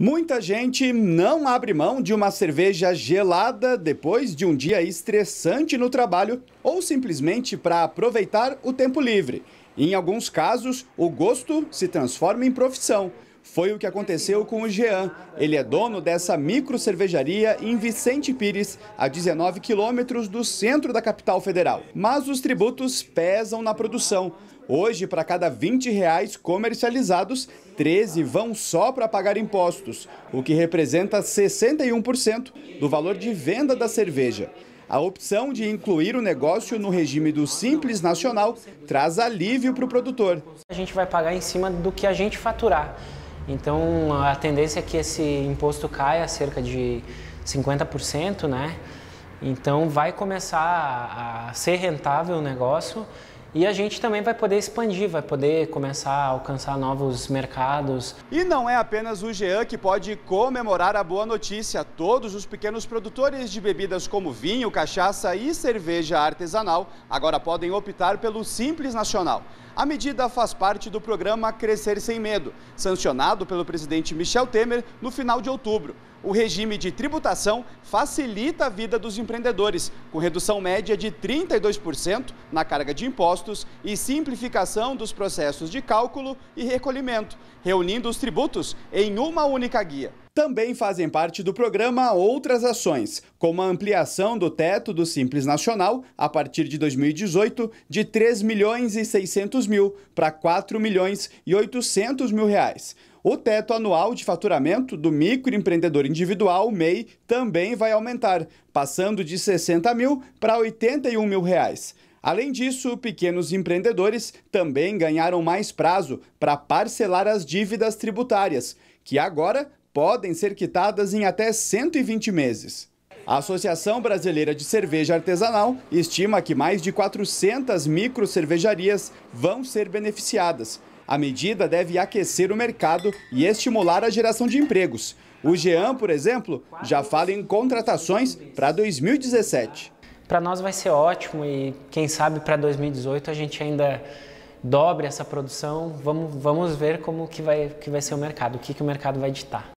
Muita gente não abre mão de uma cerveja gelada depois de um dia estressante no trabalho ou simplesmente para aproveitar o tempo livre. Em alguns casos, o gosto se transforma em profissão. Foi o que aconteceu com o Jean. Ele é dono dessa micro cervejaria em Vicente Pires, a 19 quilômetros do centro da capital federal. Mas os tributos pesam na produção. Hoje, para cada 20 reais comercializados, 13 vão só para pagar impostos, o que representa 61% do valor de venda da cerveja. A opção de incluir o negócio no regime do Simples Nacional traz alívio para o produtor. A gente vai pagar em cima do que a gente faturar. Então a tendência é que esse imposto caia cerca de 50%, né? Então vai começar a ser rentável o negócio e a gente também vai poder expandir, vai poder começar a alcançar novos mercados. E não é apenas o Jean que pode comemorar a boa notícia. Todos os pequenos produtores de bebidas como vinho, cachaça e cerveja artesanal agora podem optar pelo Simples Nacional. A medida faz parte do programa Crescer Sem Medo, sancionado pelo presidente Michel Temer no final de outubro o regime de tributação facilita a vida dos empreendedores, com redução média de 32% na carga de impostos e simplificação dos processos de cálculo e recolhimento, reunindo os tributos em uma única guia. Também fazem parte do programa outras ações, como a ampliação do teto do Simples Nacional, a partir de 2018, de 3 milhões e 600 mil para 4 milhões e 800 mil reais. O teto anual de faturamento do microempreendedor individual, MEI, também vai aumentar, passando de 60 mil para 81 mil reais. Além disso, pequenos empreendedores também ganharam mais prazo para parcelar as dívidas tributárias, que agora podem ser quitadas em até 120 meses. A Associação Brasileira de Cerveja Artesanal estima que mais de 400 micro cervejarias vão ser beneficiadas. A medida deve aquecer o mercado e estimular a geração de empregos. O Jean, por exemplo, já fala em contratações para 2017. Para nós vai ser ótimo e quem sabe para 2018 a gente ainda dobre essa produção. Vamos, vamos ver como que vai, que vai ser o mercado, o que, que o mercado vai ditar.